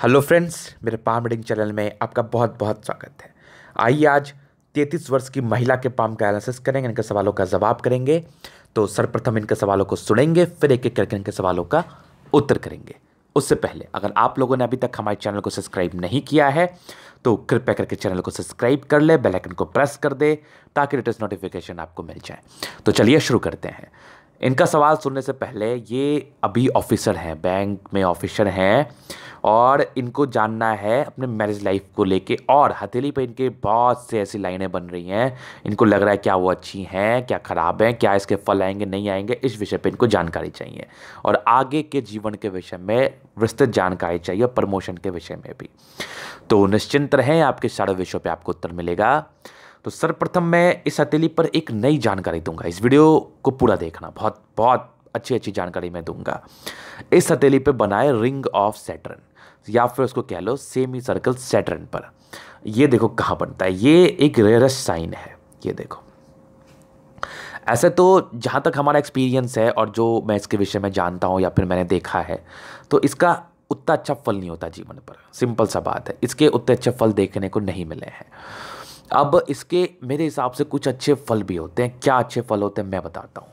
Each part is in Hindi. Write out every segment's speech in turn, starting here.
हेलो फ्रेंड्स मेरे पाम रीडिंग चैनल में आपका बहुत बहुत स्वागत है आइए आज तैंतीस वर्ष की महिला के पाम का एनालिसिस करेंगे इनके सवालों का जवाब करेंगे तो सर्वप्रथम इनके सवालों को सुनेंगे फिर एक एक करके इनके सवालों का उत्तर करेंगे उससे पहले अगर आप लोगों ने अभी तक हमारे चैनल को सब्सक्राइब नहीं किया है तो कृपया करके चैनल को सब्सक्राइब कर ले बेल आइकन को प्रेस कर दे ताकि लेटेस्ट नोटिफिकेशन आपको मिल जाए तो चलिए शुरू करते हैं इनका सवाल सुनने से पहले ये अभी ऑफिसर हैं बैंक में ऑफिसर हैं और इनको जानना है अपने मैरिज लाइफ को लेके और हथेली पे इनके बहुत से ऐसी लाइनें बन रही हैं इनको लग रहा है क्या वो अच्छी हैं क्या ख़राब हैं क्या इसके फल आएंगे नहीं आएंगे इस विषय पे इनको जानकारी चाहिए और आगे के जीवन के विषय में विस्तृत जानकारी चाहिए प्रमोशन के विषय में भी तो निश्चिंत रहें आपके सारे विषयों पर आपको उत्तर मिलेगा तो सर्वप्रथम मैं इस हथेली पर एक नई जानकारी दूंगा इस वीडियो को पूरा देखना बहुत बहुत अच्छी अच्छी जानकारी मैं दूंगा इस हथेली पे बनाए रिंग ऑफ सैटर्न या फिर उसको कह लो सेमी सर्कल सेटरन पर ये देखो कहाँ बनता है ये एक रेयरस्ट साइन है ये देखो ऐसे तो जहाँ तक हमारा एक्सपीरियंस है और जो मैं इसके विषय में जानता हूँ या फिर मैंने देखा है तो इसका उतना अच्छा फल नहीं होता जीवन पर सिंपल सा बात है इसके उतने अच्छे फल देखने को नहीं मिले हैं अब इसके मेरे हिसाब से कुछ अच्छे फल भी होते हैं क्या अच्छे फल होते हैं मैं बताता हूँ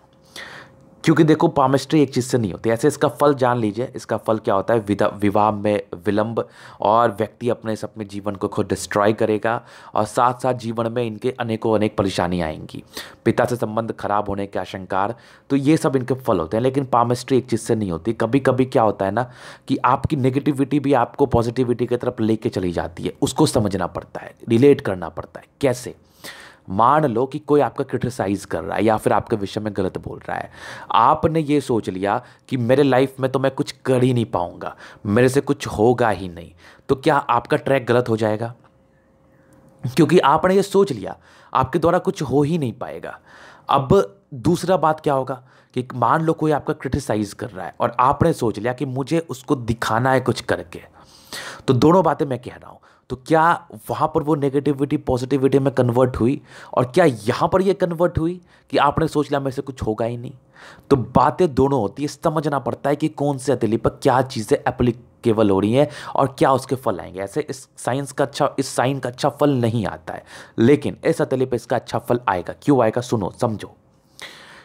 क्योंकि देखो पामिस्ट्री एक चीज़ से नहीं होती ऐसे इसका फल जान लीजिए इसका फल क्या होता है विवाह में विलंब और व्यक्ति अपने इस अपने जीवन को खुद डिस्ट्रॉय करेगा और साथ साथ जीवन में इनके अनेकों अनेक परेशानियाँ आएंगी पिता से संबंध खराब होने के आशंकार तो ये सब इनके फल होते हैं लेकिन पामिस्ट्री एक चीज़ से नहीं होती कभी कभी क्या होता है ना कि आपकी नेगेटिविटी भी आपको पॉजिटिविटी की तरफ लेके चली जाती है उसको समझना पड़ता है रिलेट करना पड़ता है कैसे मान लो कि कोई आपका क्रिटिसाइज़ कर रहा है या फिर आपके विषय में गलत बोल रहा है आपने ये सोच लिया कि मेरे लाइफ में तो मैं कुछ कर ही नहीं पाऊंगा मेरे से कुछ होगा ही नहीं तो क्या आपका ट्रैक गलत हो जाएगा क्योंकि आपने ये सोच लिया आपके द्वारा कुछ हो ही नहीं पाएगा अब दूसरा बात क्या होगा कि मान लो कोई आपका क्रिटिसाइज़ कर रहा है और आपने सोच लिया कि मुझे उसको दिखाना है कुछ करके तो दोनों बातें मैं कह रहा हूँ तो क्या वहाँ पर वो नेगेटिविटी पॉजिटिविटी में कन्वर्ट हुई और क्या यहाँ पर ये कन्वर्ट हुई कि आपने सोच लिया मेरे से कुछ होगा ही नहीं तो बातें दोनों होती है समझना पड़ता है कि कौन से अतिली पर क्या चीज़ें एप्लीकेबल हो रही हैं और क्या उसके फल आएंगे ऐसे इस साइंस का अच्छा इस साइन का अच्छा फल नहीं आता है लेकिन इस अतिली पर इसका अच्छा फल आएगा क्यों आएगा सुनो समझो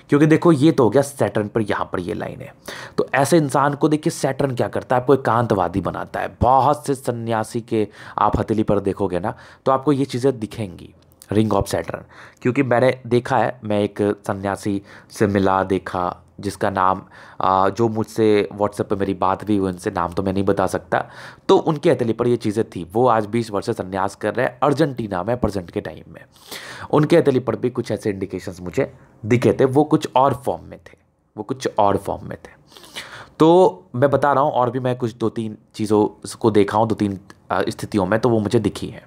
क्योंकि देखो ये तो हो गया सैटर्न पर यहाँ पर ये लाइन है तो ऐसे इंसान को देखिए सैटर्न क्या करता है आपको एकांतवादी बनाता है बहुत से सन्यासी के आप हथेली पर देखोगे ना तो आपको ये चीज़ें दिखेंगी रिंग ऑफ सैटर्न क्योंकि मैंने देखा है मैं एक सन्यासी से मिला देखा जिसका नाम जो मुझसे व्हाट्सएप पे मेरी बात भी हुई उनसे नाम तो मैं नहीं बता सकता तो उनके हथेली पर ये चीज़ें थी वो आज बीस वर्ष से संन्यास कर रहे हैं अर्जेंटीना में प्रजेंट के टाइम में उनके हथेली पर भी कुछ ऐसे इंडिकेशंस मुझे दिखे थे वो कुछ और फॉर्म में थे वो कुछ और फॉर्म में थे तो मैं बता रहा हूँ और भी मैं कुछ दो तीन चीज़ों को देखा हूँ दो तीन स्थितियों में तो वो मुझे दिखी है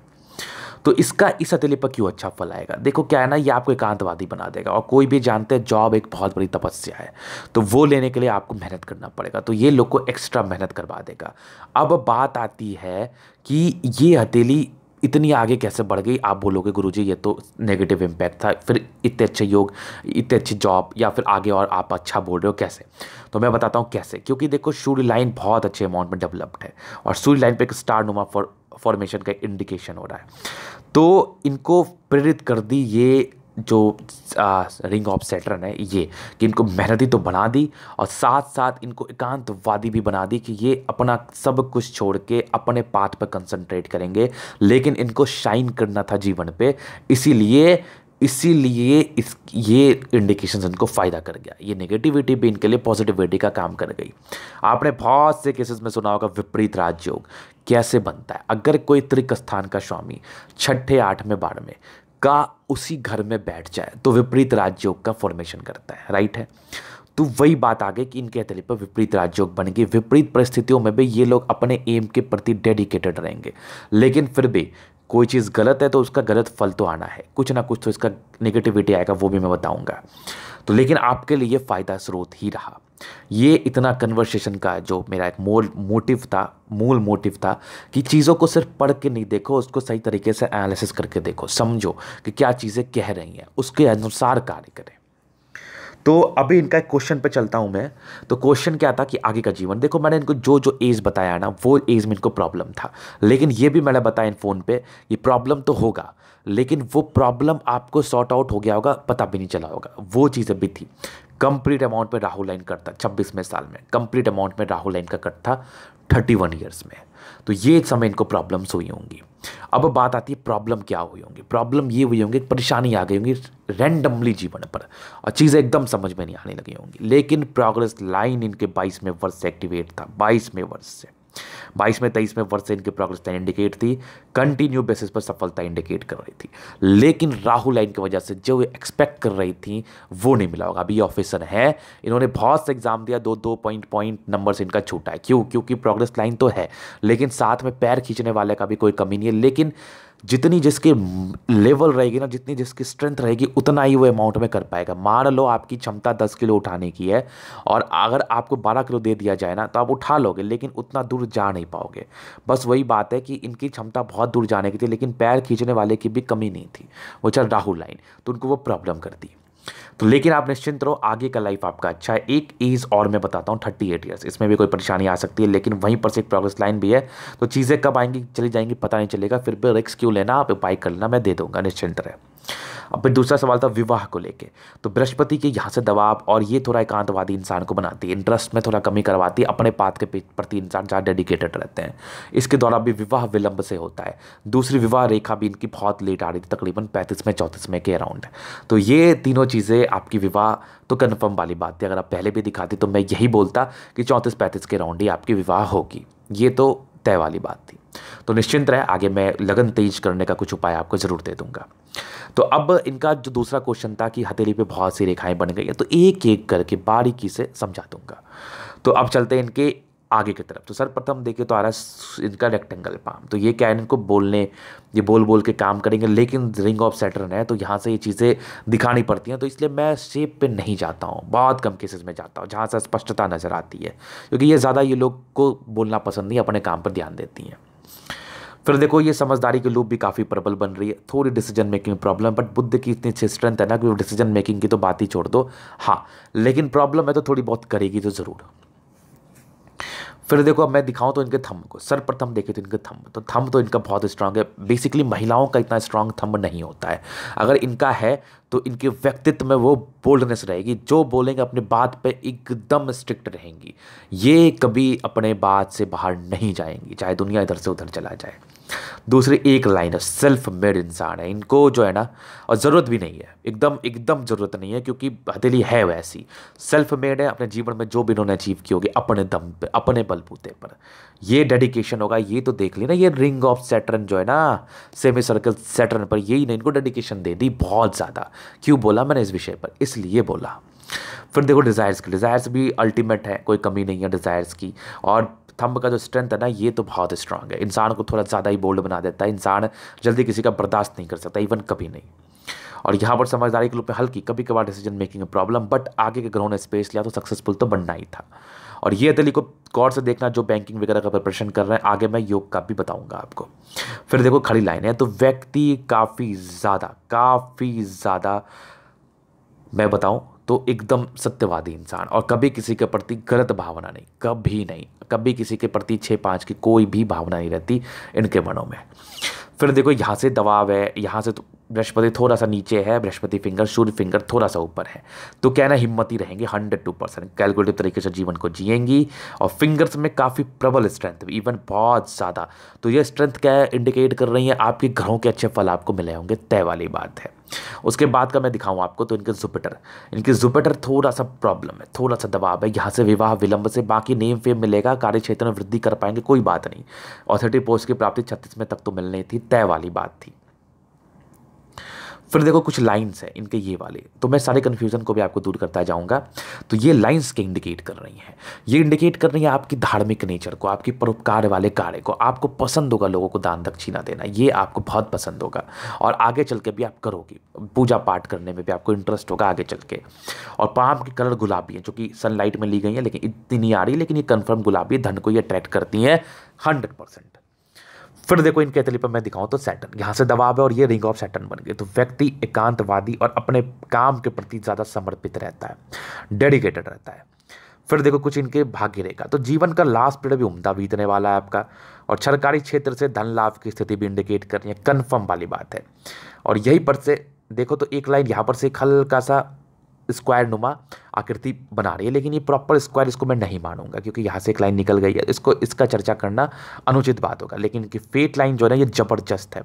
तो इसका इस हथेली पर क्यों अच्छा फल आएगा देखो क्या है ना ये आपको एकांतवादी बना देगा और कोई भी जानते हैं जॉब एक बहुत बड़ी तपस्या है तो वो लेने के लिए आपको मेहनत करना पड़ेगा तो ये लोग को एक्स्ट्रा मेहनत करवा देगा अब बात आती है कि ये हथेली इतनी आगे कैसे बढ़ गई आप बोलोगे गुरुजी ये तो नेगेटिव इम्पैक्ट था फिर इतने अच्छे योग इतने अच्छी जॉब या फिर आगे और आप अच्छा बोल रहे हो कैसे तो मैं बताता हूँ कैसे क्योंकि देखो सूर्य लाइन बहुत अच्छे अमाउंट में डेवलप्ड है और सूर्य लाइन पर एक स्टार नुमा फॉर फॉर्मेशन का इंडिकेशन हो रहा है तो इनको प्रेरित कर दी ये जो आ, रिंग ऑफ सेटरन है ये कि इनको मेहनती तो बना दी और साथ साथ इनको एकांतवादी भी बना दी कि ये अपना सब कुछ छोड़ के अपने पाथ पर कंसंट्रेट करेंगे लेकिन इनको शाइन करना था जीवन पे इसीलिए इसीलिए इस ये इंडिकेशन इनको फ़ायदा कर गया ये नेगेटिविटी भी इनके लिए पॉजिटिविटी का काम कर गई आपने बहुत से केसेस में सुना होगा विपरीत राजयोग कैसे बनता है अगर कोई त्रिक स्थान का स्वामी छठे आठवें बारहवें का उसी घर में बैठ जाए तो विपरीत राजयोग का फॉर्मेशन करता है राइट है तो वही बात आ गई कि इनके हथेली पर विपरीत राजयोग बन गए विपरीत परिस्थितियों में भी ये लोग अपने एम के प्रति डेडिकेटेड रहेंगे लेकिन फिर भी कोई चीज़ गलत है तो उसका गलत फल तो आना है कुछ ना कुछ तो इसका नेगेटिविटी आएगा वो भी मैं बताऊंगा तो लेकिन आपके लिए फ़ायदा स्रोत ही रहा ये इतना कन्वर्सेशन का जो मेरा एक मोल मोटिव था मूल मोटिव था कि चीज़ों को सिर्फ पढ़ के नहीं देखो उसको सही तरीके से एनालिसिस करके देखो समझो कि क्या चीज़ें कह रही हैं उसके अनुसार कार्य करें तो अभी इनका एक क्वेश्चन पे चलता हूँ मैं तो क्वेश्चन क्या था कि आगे का जीवन देखो मैंने इनको जो जो एज बताया ना वो एज में इनको प्रॉब्लम था लेकिन ये भी मैंने बताया इन फ़ोन पे ये प्रॉब्लम तो होगा लेकिन वो प्रॉब्लम आपको सॉर्ट आउट हो गया होगा पता भी नहीं चला होगा वो चीज़ अभी थी कंप्लीट अमाउंट में राहुल लाइन कट था छब्बीसवें साल में कंप्लीट अमाउंट में राहुल लाइन का कट था थर्टी वन ईयर्स में तो ये समय इनको प्रॉब्लम्स हुई होंगी अब बात आती है प्रॉब्लम क्या हुई होंगी प्रॉब्लम ये हुई होंगी परेशानी आ गई होंगी रैंडमली जीवन पर और चीज़ें एकदम समझ में नहीं आने लगी होंगी लेकिन प्रोग्रेस लाइन इनके बाईसवें वर्ष से एक्टिवेट था बाईसवें वर्ष से बाईस में तेईस में वर्ष इनकी प्रोग्रेस लाइन इंडिकेट थी कंटिन्यू बेसिस पर सफलता इंडिकेट कर रही थी लेकिन राहु लाइन की वजह से जो एक्सपेक्ट कर रही थी वो नहीं मिला होगा अभी ऑफिसर है इन्होंने बहुत से एग्जाम दिया दो दो पॉइंट पॉइंट नंबर से इनका छूटा है क्यों क्योंकि प्रोग्रेस लाइन तो है लेकिन साथ में पैर खींचने वाले का भी कोई कमी नहीं है लेकिन जितनी जिसकी लेवल रहेगी ना जितनी जिसकी स्ट्रेंथ रहेगी उतना ही वो अमाउंट में कर पाएगा मान लो आपकी क्षमता दस किलो उठाने की है और अगर आपको बारह किलो दे दिया जाए ना तो आप उठा लोगे लेकिन उतना दूर जा नहीं पाओगे बस वही बात है कि इनकी क्षमता बहुत दूर जाने की थी लेकिन पैर खींचने वाले की भी कमी नहीं थी वो चल राहुल लाइन तो उनको वो प्रॉब्लम करती तो लेकिन आप निश्चिंत रहो आगे का लाइफ आपका अच्छा है एक एज और मैं बताता हूँ थर्टी एट ईयर्स इसमें भी कोई परेशानी आ सकती है लेकिन वहीं पर से एक प्रोग्रेस लाइन भी है तो चीज़ें कब आएंगी चली जाएंगी पता नहीं चलेगा फिर भी रिक्स क्यों लेना आप बाइक कर लेना मैं दे दूँगा निश्चिंत रहे अब फिर दूसरा सवाल था विवाह को लेके तो बृहस्पति के यहाँ से दबाव और ये थोड़ा एकांतवादी इंसान को बनाती है इंटरेस्ट में थोड़ा कमी करवाती है अपने पात के प्रति इंसान ज़्यादा डेडिकेटेड रहते हैं इसके द्वारा भी विवाह विलंब से होता है दूसरी विवाह रेखा भी इनकी बहुत लेट आ रही थी तकरीबन पैंतीस में चौंतीस में के अराउंड तो ये तीनों चीज़ें आपकी विवाह तो कन्फर्म वाली बात थी अगर आप पहले भी दिखाती तो मैं यही बोलता कि चौंतीस पैंतीस के राउंड ही आपकी विवाह होगी ये तो तय वाली बात थी तो निश्चिंत रहे आगे मैं लगन तेज करने का कुछ उपाय आपको ज़रूर दे दूंगा तो अब इनका जो दूसरा क्वेश्चन था कि हथेली पे बहुत सी रेखाएं बन गई हैं तो एक एक करके बारीकी से समझा दूंगा तो अब चलते हैं इनके आगे की तरफ तो सर्वप्रथम देखिए तो आ रहा है इनका रेक्टेंगल पाम तो ये क्या है इनको बोलने ये बोल बोल के काम करेंगे लेकिन रिंग ऑफ सेटर्न है तो यहाँ से ये चीज़ें दिखानी पड़ती हैं तो इसलिए मैं शेप पे नहीं जाता हूँ बहुत कम केसेस में जाता हूँ जहाँ से स्पष्टता नज़र आती है क्योंकि ये ज़्यादा ये लोग को बोलना पसंद नहीं अपने काम पर ध्यान देती हैं फिर देखो ये समझदारी के लूप भी काफ़ी प्रबल बन रही है थोड़ी डिसीजन मेकिंग प्रॉब्लम बट बुद्ध की इतनी अच्छी स्ट्रेंथ है ना कि डिसीजन मेकिंग की तो बात ही छोड़ दो हाँ लेकिन प्रॉब्लम है तो थोड़ी बहुत करेगी तो ज़रूर फिर देखो अब मैं दिखाऊं तो इनके थंब को सर्वप्रथम देखें तो इनके थंब तो थंब तो इनका बहुत स्ट्रांग है बेसिकली महिलाओं का इतना स्ट्रांग थंब नहीं होता है अगर इनका है तो इनके व्यक्तित्व में वो बोल्डनेस रहेगी जो बोलेंगे अपने बात पे एकदम स्ट्रिक्ट रहेंगी ये कभी अपने बात से बाहर नहीं जाएंगी चाहे दुनिया इधर से उधर चला जाए दूसरी एक लाइन है सेल्फ मेड इंसान है इनको जो है ना और ज़रूरत भी नहीं है एकदम एकदम ज़रूरत नहीं है क्योंकि हथेली है वैसी सेल्फ मेड है अपने जीवन में जो भी इन्होंने अचीव की होगी अपने दम पे अपने बलबूते पर ये डेडिकेशन होगा ये तो देख लेना ये रिंग ऑफ सेटरन जो है ना सेमी सर्कल सेटरन पर यही नहीं इनको डेडिकेशन दे दी बहुत ज़्यादा क्यों बोला मैंने इस विषय पर इसलिए बोला फिर देखो डिज़ायर्स की डिज़ायर्स भी अल्टीमेट है कोई कमी नहीं है डिज़ायर्स की और थंब का जो स्ट्रेंथ है ना ये तो बहुत स्ट्रांग है इंसान को थोड़ा ज़्यादा ही बोल्ड बना देता है इंसान जल्दी किसी का बर्दाश्त नहीं कर सकता इवन कभी नहीं और यहाँ पर समझदारी के रूप में हल्की कभी कभार डिसीजन मेकिंग प्रॉब्लम बट आगे के ग्रहों ने स्पेस लिया तो सक्सेसफुल तो बनना ही था और ये दिल्ली को गौर से देखना जो बैंकिंग वगैरह का प्रिपरेशन कर रहे हैं आगे मैं योग का भी बताऊंगा आपको फिर देखो खड़ी लाइन है तो व्यक्ति काफ़ी ज़्यादा काफ़ी ज़्यादा मैं बताऊं तो एकदम सत्यवादी इंसान और कभी किसी के प्रति गलत भावना नहीं कभी नहीं कभी किसी के प्रति छः पाँच की कोई भी भावना नहीं रहती इनके मनों में फिर देखो यहाँ से दबाव है यहाँ से तो बृहस्पति थोड़ा सा नीचे है बृहस्पति फिंगर सूर्य फिंगर थोड़ा सा ऊपर है तो कहना हिम्मत ही रहेंगे हंड्रेड टू परसेंट कैलकुलेटिव तरीके से जीवन को जिएंगी और फिंगर्स में काफ़ी प्रबल स्ट्रेंथ इवन बहुत ज़्यादा तो ये स्ट्रेंथ क्या है इंडिकेट कर रही है आपके घरों के अच्छे फल आपको मिले होंगे तय वाली बात है उसके बाद का मैं दिखाऊँ आपको तो इनके जुपिटर इनके जुपिटर थोड़ा सा प्रॉब्लम है थोड़ा सा दबाव है यहाँ से विवाह विलंब से बाकी नेम फेम मिलेगा कार्य क्षेत्र में वृद्धि कर पाएंगे कोई बात नहीं ऑथोरिटी पोस्ट की प्राप्ति छत्तीस में तक तो मिलनी थी तय वाली बात थी फिर देखो कुछ लाइन्स हैं इनके ये वाले तो मैं सारे कन्फ्यूज़न को भी आपको दूर करता जाऊँगा तो ये लाइन्स के इंडिकेट कर रही हैं ये इंडिकेट कर रही हैं आपकी धार्मिक नेचर को आपकी परोपकार वाले कार्य को आपको पसंद होगा लोगों को दान दक्षिणा देना ये आपको बहुत पसंद होगा और आगे चल के भी आप करोगे पूजा पाठ करने में भी आपको इंटरेस्ट होगा आगे चल के और पाम के कलर गुलाबी हैं जो कि सनलाइट में ली गई हैं लेकिन इतनी नहीं आ रही लेकिन ये कन्फर्म गुलाबी धन को ये अट्रैक्ट करती हैं हंड्रेड परसेंट फिर देखो इनके तली पर मैं दिखाऊं तो सैटन यहाँ से दबाव है और ये रिंग ऑफ सैटन बन गए तो व्यक्ति एकांतवादी और अपने काम के प्रति ज़्यादा समर्पित रहता है डेडिकेटेड रहता है फिर देखो कुछ इनके भाग्य रहेगा तो जीवन का लास्ट पीरियड भी उमदा बीतने वाला है आपका और सरकारी क्षेत्र से धन लाभ की स्थिति भी इंडिकेट रही है कन्फर्म वाली बात है और यही पर से देखो तो एक लाइन यहाँ पर से एक हल्का सा स्क्वायर नुमा आकृति बना रही है लेकिन ये प्रॉपर स्क्वायर इसको मैं नहीं मानूंगा क्योंकि यहाँ से एक लाइन निकल गई है इसको इसका चर्चा करना अनुचित बात होगा लेकिन इनकी फेट लाइन जो है ना ये ज़बरदस्त है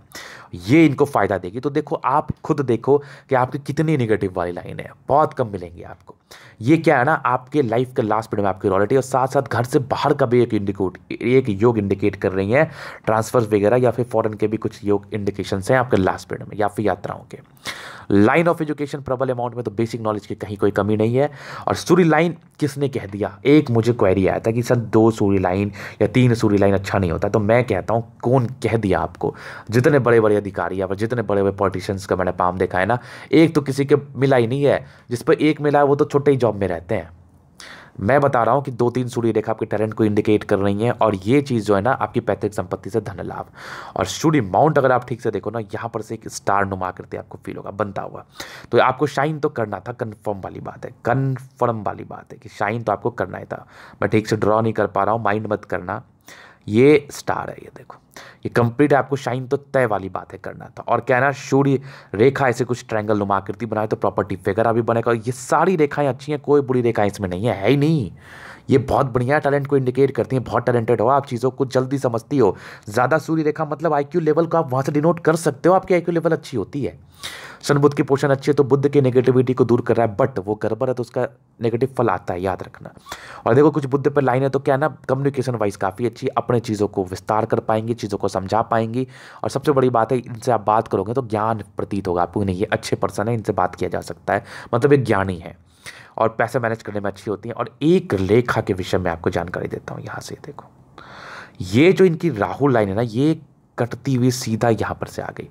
ये इनको फ़ायदा देगी तो देखो आप खुद देखो कि आपकी कितनी निगेटिव वाली लाइन है बहुत कम मिलेंगी आपको ये क्या है ना आपके लाइफ के लास्ट पीरियड में आपकी रॉलिटी और साथ साथ घर से बाहर का भी एक इंडिकेट एक योग इंडिकेट कर रही है ट्रांसफर वगैरह या फिर फॉरन के भी कुछ योग इंडिकेशंस हैं आपके लास्ट पीरियड में या फिर यात्राओं के लाइन ऑफ एजुकेशन प्रबल अमाउंट में तो बेसिक नॉलेज की कहीं कोई कमी नहीं है और सूर्य लाइन किसने कह दिया एक मुझे क्वेरी आया था कि सर दो सूर्य लाइन या तीन सूर्य लाइन अच्छा नहीं होता तो मैं कहता हूँ कौन कह दिया आपको जितने बड़े बड़े अधिकारी या जितने बड़े बड़े पॉलिटिशियंस का मैंने पाम देखा है ना एक तो किसी के मिला ही नहीं है जिस पर एक मिला है वो तो छोटे ही जॉब में रहते हैं मैं बता रहा हूँ कि दो तीन सूर्य रेखा आपके टैलेंट को इंडिकेट कर रही हैं और ये चीज़ जो है ना आपकी पैतृक संपत्ति से धन लाभ और सूर्य माउंट अगर आप ठीक से देखो ना यहाँ पर से एक स्टार नुमा करते आपको फील होगा बनता हुआ तो आपको शाइन तो करना था कन्फर्म वाली बात है कन्फर्म वाली बात है कि शाइन तो आपको करना ही था मैं ठीक से ड्रॉ नहीं कर पा रहा हूँ माइंड मत करना ये स्टार है ये देखो ये कंप्लीट आपको शाइन तो तय वाली बात है करना था और कहना सूर्य रेखा ऐसे कुछ ट्रैंगल नुमा आकृति बनाए तो प्रॉपर्टी फिगर अभी बनेगा और ये सारी रेखाएं अच्छी हैं कोई बुरी रेखाएं इसमें नहीं है है ही नहीं ये बहुत बढ़िया टैलेंट को इंडिकेट करती हैं बहुत टैलेंटेड हो आप चीज़ों को जल्दी समझती हो ज़्यादा सूर्य रेखा मतलब आई लेवल को आप वहाँ से डिनोट कर सकते हो आपकी आई लेवल अच्छी होती है सन बुद्ध की पोषण अच्छी है तो बुद्ध की नेगेटिविटी को दूर कर रहा है बट वो गड़बड़ है तो उसका नेगेटिव फल आता है याद रखना और देखो कुछ बुद्ध पर लाइन है तो क्या ना कम्युनिकेशन वाइज काफ़ी अच्छी है अपने चीज़ों को विस्तार कर पाएंगी चीज़ों को समझा पाएंगी और सबसे बड़ी बात है इनसे आप बात करोगे तो ज्ञान प्रतीत होगा आपको नहीं ये अच्छे पर्सन है इनसे बात किया जा सकता है मतलब एक ज्ञानी है और पैसे मैनेज करने में अच्छी होती हैं और एक लेखा के विषय में आपको जानकारी देता हूँ यहाँ से देखो ये जो इनकी राहुल लाइन है ना ये कटती हुई सीधा यहाँ पर से आ गई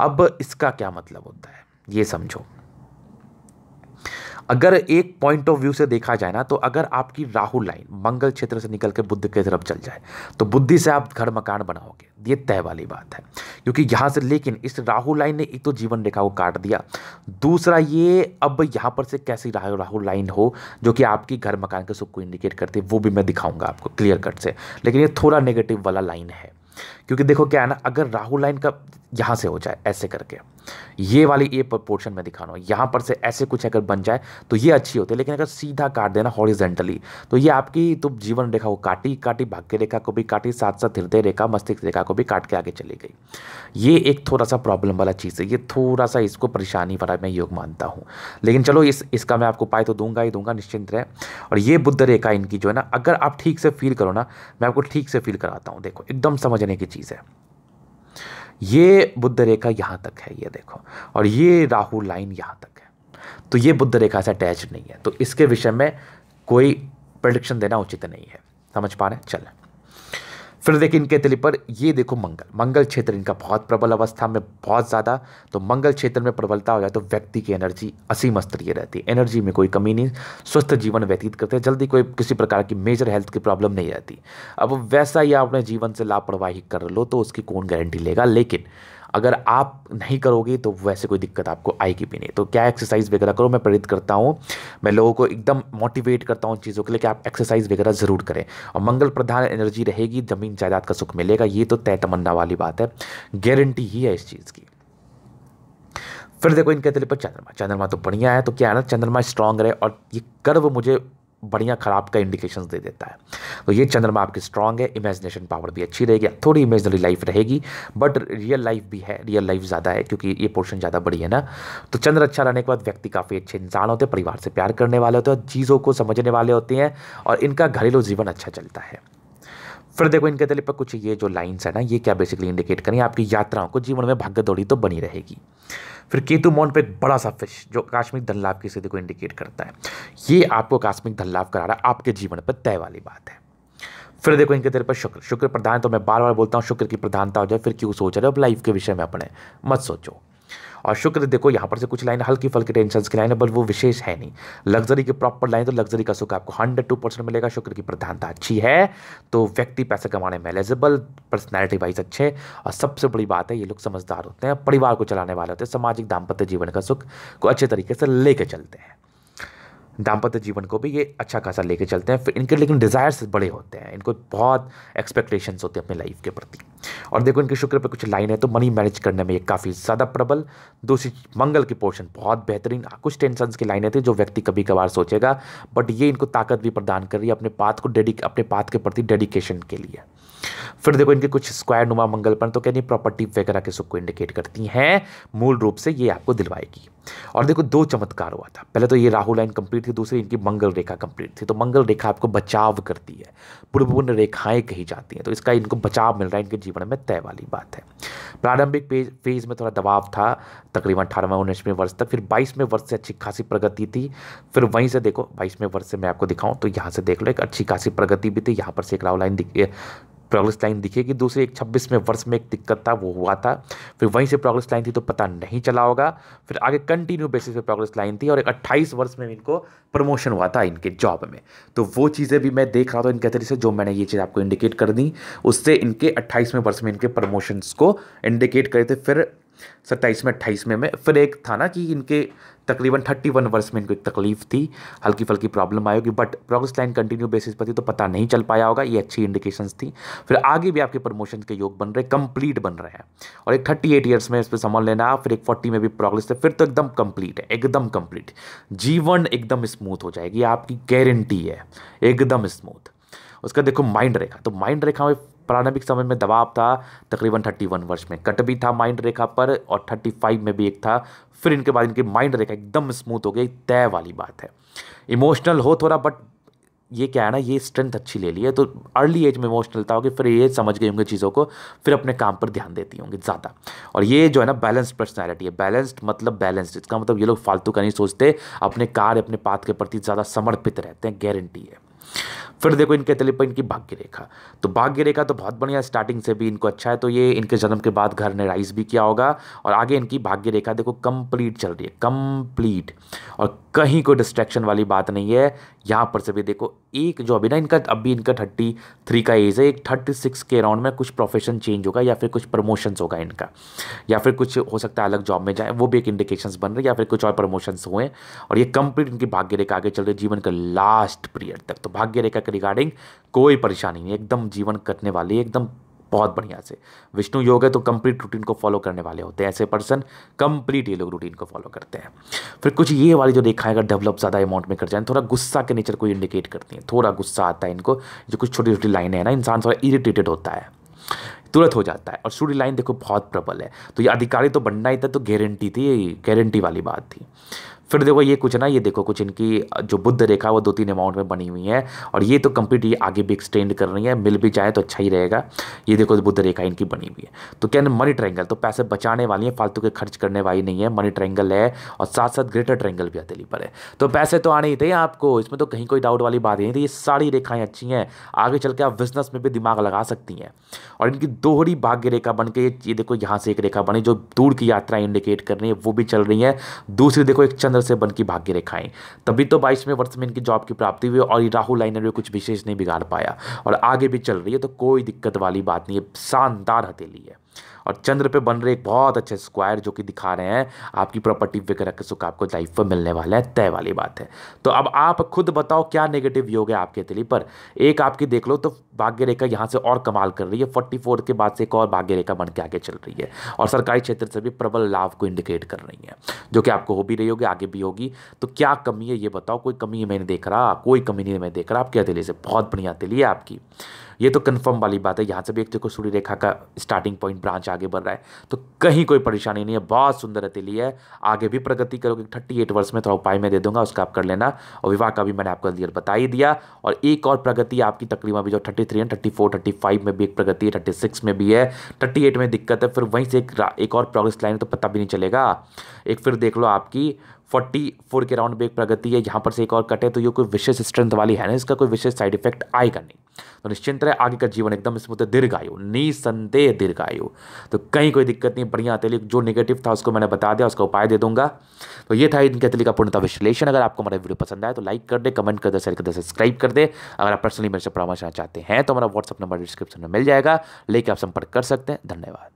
अब इसका क्या मतलब होता है ये समझो अगर एक पॉइंट ऑफ व्यू से देखा जाए ना तो अगर आपकी राहु लाइन मंगल क्षेत्र से निकल के बुद्ध के तरफ चल जाए तो बुद्धि से आप घर मकान बनाओगे ये तय वाली बात है क्योंकि यहाँ से लेकिन इस राहु लाइन ने एक तो जीवन रेखा को काट दिया दूसरा ये अब यहाँ पर से कैसी राहु राहु लाइन हो जो कि आपकी घर मकान के सुख को इंडिकेट करती है वो भी मैं दिखाऊंगा आपको क्लियर कट से लेकिन ये थोड़ा नेगेटिव वाला लाइन है क्योंकि देखो क्या है ना अगर राहु लाइन का यहाँ से हो जाए ऐसे करके ये वाली ये पोर्शन में दिखाना हो यहाँ पर से ऐसे कुछ अगर बन जाए तो ये अच्छी होती है लेकिन अगर सीधा काट देना हॉरिजेंटली तो ये आपकी तो जीवन रेखा को काटी काटी भाग्य रेखा को भी काटी साथ साथ हृदय रेखा मस्तिष्क रेखा को भी काट के आगे चली गई ये एक थोड़ा सा प्रॉब्लम वाला चीज़ है ये थोड़ा सा इसको परेशानी वाला मैं योग मानता हूँ लेकिन चलो इस इसका मैं आपको पाए तो दूंगा ही दूंगा निश्चिंत रहे और ये बुद्ध रेखा इनकी जो है ना अगर आप ठीक से फील करो ना मैं आपको ठीक से फील कराता हूँ देखो एकदम समझने की चीज़ चीज़ है ये बुद्ध रेखा यहाँ तक है ये देखो और ये राहु लाइन यहाँ तक है तो ये बुद्ध रेखा से अटैच नहीं है तो इसके विषय में कोई प्रडिक्शन देना उचित नहीं है समझ पा रहे हैं चलें फिर देखिए इनके तिली पर ये देखो मंगल मंगल क्षेत्र इनका बहुत प्रबल अवस्था में बहुत ज़्यादा तो मंगल क्षेत्र में प्रबलता हो जाए तो व्यक्ति की एनर्जी असीम स्तरीय रहती है एनर्जी में कोई कमी नहीं स्वस्थ जीवन व्यतीत करते हैं जल्दी कोई किसी प्रकार की मेजर हेल्थ की प्रॉब्लम नहीं रहती अब वैसा ही आप अपने जीवन से लापरवाही कर लो तो उसकी कौन गारंटी लेगा लेकिन अगर आप नहीं करोगे तो वैसे कोई दिक्कत आपको आएगी भी नहीं तो क्या एक्सरसाइज वगैरह करो मैं प्रेरित करता हूँ मैं लोगों को एकदम मोटिवेट करता हूँ चीज़ों के लिए कि आप एक्सरसाइज वगैरह ज़रूर करें और मंगल प्रधान एनर्जी रहेगी ज़मीन जायदाद का सुख मिलेगा ये तो तय तमन्ना वाली बात है गारंटी ही है इस चीज़ की फिर देखो इनके दिल पर चंद्रमा चंद्रमा तो बढ़िया है तो क्या है ना चंद्रमा स्ट्रांग रहे और ये कर्व मुझे बढ़िया ख़राब का इंडिकेशन दे देता है तो ये चंद्रमा आपकी स्ट्रांग है इमेजिनेशन पावर भी अच्छी रहेगी थोड़ी इमेजनरी लाइफ रहेगी बट रियल लाइफ भी है रियल लाइफ ज़्यादा है क्योंकि ये पोर्शन ज़्यादा बड़ी है ना तो चंद्र अच्छा रहने के बाद व्यक्ति काफ़ी अच्छे इंसान होते हैं परिवार से प्यार करने वाले होते हैं चीज़ों को समझने वाले होते हैं और इनका घरेलू जीवन अच्छा चलता है फिर देखो इनके तले पर कुछ ये जो लाइन्स है ना ये क्या बेसिकली इंडिकेट करें आपकी यात्राओं को जीवन में भाग्य दौड़ी तो बनी रहेगी फिर केतु मौन पे एक बड़ा सा फिश जो आकस्मिक धनलाभ की स्थिति को इंडिकेट करता है ये आपको आकस्मिक धनलाभ करा रहा है आपके जीवन पर तय वाली बात है फिर देखो इनके तेरे पर शुक्र शुक्र प्रधान तो मैं बार बार बोलता हूँ शुक्र की प्रधानता हो जाए फिर क्यों सोच रहे हो अब लाइफ के विषय में अपने मत सोचो और शुक्र देखो यहाँ पर से कुछ लाइन हल्की फल्की टेंशन की लाइन है बल वो विशेष है नहीं लग्जरी की प्रॉपर लाइन तो लग्जरी का सुख आपको हंड्रेड टू परसेंट मिलेगा शुक्र की प्रधानता अच्छी है तो व्यक्ति पैसे कमाने में एलिजिबल पर्सनैलिटी वाइज अच्छे और सबसे बड़ी बात है ये लोग समझदार होते हैं परिवार को चलाने वाले होते हैं सामाजिक दाम्पत्य जीवन का सुख को अच्छे तरीके से लेके चलते हैं दाम्पत्य जीवन को भी ये अच्छा खासा लेके चलते हैं फिर इनके लेकिन डिज़ायर्स बड़े होते हैं इनको बहुत एक्सपेक्टेशंस होते हैं अपने लाइफ के प्रति और देखो इनके शुक्र पे कुछ लाइन है तो मनी मैनेज करने में ये काफ़ी ज़्यादा प्रबल दूसरी मंगल की पोर्शन बहुत बेहतरीन कुछ टेंशन की लाइनें थी जो व्यक्ति कभी कभार सोचेगा बट ये इनको ताकत भी प्रदान कर रही है अपने पाथ को डेडिक अपने पाथ के प्रति डेडिकेशन के लिए फिर देखो इनके कुछ स्क्वायर नुमा मंगलपन तो कहनी प्रॉपर्टी वगैरह के सुख को इंडिकेट करती हैं मूल रूप से ये आपको दिलवाएगी और देखो दो चमत्कार हुआ था पहले तो ये राहु लाइन कंप्लीट थी दूसरी इनकी मंगल रेखा कंप्लीट थी तो मंगल रेखा आपको बचाव करती है पूर्व रेखाएं कही जाती हैं तो इसका इनको बचाव मिल रहा है इनके जीवन में तय वाली बात है प्रारंभिक फेज में थोड़ा दबाव था तकरीबन अठारहवें उन्नीसवें वर्ष तक फिर बाईसवें वर्ष से अच्छी खासी प्रगति थी फिर वहीं से देखो बाईसवें वर्ष से मैं आपको दिखाऊँ तो यहाँ से देख लो एक अच्छी खासी प्रगति भी थी यहाँ पर से एक राहुल लाइन प्रोग्रेस लाइन दिखेगी दूसरे एक छब्बीस में वर्ष में एक दिक्कत था वो हुआ था फिर वहीं से प्रोग्रेस लाइन थी तो पता नहीं चला होगा फिर आगे कंटिन्यू बेसिस पे प्रोग्रेस लाइन थी और एक अट्ठाईस वर्ष में इनको प्रमोशन हुआ था इनके जॉब में तो वो चीज़ें भी मैं देख रहा था इनके तरीके से जो मैंने ये चीज़ आपको इंडिकेट कर दी उससे इनके अट्ठाईसवें वर्ष में इनके प्रमोशंस को इंडिकेट करे थे फिर सत्ताईस में अट्ठाईस में फिर एक था ना कि इनके तकरीबन थर्टी वन वर्ष में इनको एक तकलीफ थी हल्की फल्की प्रॉब्लम आई होगी but progress line continue basis पर थी तो पता नहीं चल पाया होगा ये अच्छी इंडिकेशंस थी फिर आगे भी आपके प्रमोशन के योग बन रहे कंप्लीट बन रहे हैं और एक थर्टी एट ईयर्स में इस पर संभाल लेना फिर एक फोर्टी में भी प्रोग्रेस फिर तो एकदम कंप्लीट है एकदम कंप्लीट जीवन एकदम स्मूथ हो जाएगी आपकी गारंटी है एकदम स्मूथ उसका देखो माइंड रेखा तो माइंड रेखा में प्रारंभिक समय में दबाव था तकरीबन 31 वर्ष में कट भी था माइंड रेखा पर और 35 में भी एक था फिर इनके बाद इनकी माइंड रेखा एकदम स्मूथ हो गई तय वाली बात है इमोशनल हो थोड़ा बट ये क्या है ना ये स्ट्रेंथ अच्छी ले ली है तो अर्ली एज में इमोशनल था होगी फिर ये समझ गई होंगे चीज़ों को फिर अपने काम पर ध्यान देती होंगी ज़्यादा और ये जो है ना बैलेंस्ड पर्सनैलिटी है बैलेंस्ड मतलब बैलेंस्ड इसका मतलब ये लोग फालतू का नहीं सोचते अपने कार्य अपने पाथ के प्रति ज़्यादा समर्पित रहते हैं गारंटी है फिर देखो इनके तले पर इनकी भाग्य रेखा तो भाग्य रेखा तो बहुत बढ़िया स्टार्टिंग से भी इनको अच्छा है तो ये इनके जन्म के बाद घर ने राइज भी किया होगा और आगे इनकी भाग्य रेखा देखो कंप्लीट चल रही है कंप्लीट और कहीं कोई डिस्ट्रैक्शन वाली बात नहीं है यहाँ पर से भी देखो एक जॉब है ना इनका अब भी इनका थर्टी थ्री का एज है एक थर्टी सिक्स के अराउंड में कुछ प्रोफेशन चेंज होगा या फिर कुछ प्रमोशंस होगा इनका या फिर कुछ हो सकता है अलग जॉब में जाए वो भी एक इंडिकेशन बन रहे या फिर कुछ और प्रमोशंस हुए और ये कंप्लीट इनकी भाग्य रेखा आगे चल रही है जीवन का लास्ट पीरियड तक तो भाग्य रेखा के रिगार्डिंग कोई परेशानी नहीं एकदम जीवन कटने वाली एकदम बहुत बढ़िया से विष्णु योग है तो कंप्लीट रूटीन को फॉलो करने वाले होते हैं ऐसे पर्सन कंप्लीट ये लोग रूटीन को फॉलो करते हैं फिर कुछ ये वाली जो देखा है अगर डेवलप ज़्यादा अमाउंट में कर जाए थोड़ा गुस्सा के नेचर को इंडिकेट करती हैं थोड़ा गुस्सा आता है इनको जो कुछ छोटी छोटी लाइनें हैं ना इंसान थोड़ा इरीटेटेड होता है तुरंत हो जाता है और सूर्य लाइन देखो बहुत प्रबल है तो ये अधिकारी तो बनना ही था तो गारंटी थी गारंटी वाली बात थी फिर देखो ये कुछ ना ये देखो कुछ इनकी जो बुद्ध रेखा वो दो तीन अमाउंट में बनी हुई है और ये तो कंप्लीट ये आगे भी एक्सटेंड कर रही है मिल भी जाए तो अच्छा ही रहेगा ये देखो तो बुद्ध रेखा इनकी बनी हुई है तो क्या मनी ट्रैंगल तो पैसे बचाने वाली है फालतू के खर्च करने वाली नहीं है मनी ट्रैंगल है और साथ साथ ग्रेटर ट्रैंगल भी हथेली पर है तो पैसे तो आने ही थे आपको इसमें तो कहीं कोई डाउट वाली बात नहीं थी ये सारी रेखाएँ अच्छी हैं आगे चल के आप बिजनेस में भी दिमाग लगा सकती हैं और इनकी दोहरी भाग्य रेखा बन के ये देखो यहाँ से एक रेखा बनी जो दूर की यात्रा इंडिकेट कर रही है वो भी चल रही है दूसरी देखो एक चंद्र चंद्र से बन की भाग्य रेखाएं तभी तो बाईसवें वर्ष में इनकी जॉब की प्राप्ति हुई और ये राहुल लाइनर कुछ विशेष नहीं बिगाड़ पाया और आगे भी चल रही है तो कोई दिक्कत वाली बात नहीं है शानदार हथेली है और चंद्र पे बन रहे एक बहुत अच्छे स्क्वायर जो कि दिखा रहे हैं आपकी प्रॉपर्टी वगैरह के सुख आपको लाइफ में मिलने वाला है तय वाली बात है तो अब आप खुद बताओ क्या नेगेटिव योग है आपके तिली पर एक आपकी देख लो तो भाग्य रेखा यहाँ से और कमाल कर रही है फोर्टी के बाद से एक और भाग्य रेखा बन के आगे चल रही है और सरकारी क्षेत्र से भी प्रबल लाभ को इंडिकेट कर रही है जो कि आपको हो भी रही होगी आगे भी होगी तो क्या कमी है ये बताओ कोई कमी मैंने देख रहा कोई कमी नहीं मैं देख रहा आपकी अतिली से बहुत बढ़िया अतिली है आपकी ये तो कन्फर्म वाली बात है यहाँ से भी एक देखो सूर्य रेखा का स्टार्टिंग पॉइंट ब्रांच आगे बढ़ रहा है तो कहीं कोई परेशानी नहीं है बहुत सुंदर हथेली है आगे भी प्रगति करोगे थर्टी एट वर्ष में थोड़ा तो उपाय में दे दूंगा उसका आप कर लेना और विवाह का भी मैंने आपको क्लियर बता ही दिया और एक और प्रगति आपकी तकरीबन अभी जो थर्टी थ्री है थर्टी फोर थर्टी फाइव में भी एक प्रगति है थर्टी सिक्स में भी है थर्टी एट में दिक्कत है फिर वहीं से एक, एक और प्रोग्रेस लाइन तो पता भी नहीं चलेगा एक फिर देख लो आपकी फोर्टी फोर के राउंड में एक प्रगति है यहाँ पर से एक और कट है तो ये कोई विशेष स्ट्रेंथ वाली है ना इसका कोई विशेष साइड इफेक्ट आएगा नहीं तो निश्चिंत रहे आगे का जीवन एकदम स्मूथ है दीर्घायु निसंदेह दीर्घायु तो कहीं कोई दिक्कत नहीं बढ़िया हथेली जो नेगेटिव था उसको मैंने बता दिया उसका उपाय दे दूंगा तो ये था इनकी हथेली का पूर्णता विश्लेषण अगर आपको हमारा वीडियो पसंद आए तो लाइक कर दे कमेंट कर दे शेयर कर दे सब्सक्राइब कर दे अगर आप पर्सनली मेरे से परामर्श चाहते हैं तो हमारा व्हाट्सअप नंबर डिस्क्रिप्शन में मिल जाएगा लेकर आप संपर्क कर सकते हैं धन्यवाद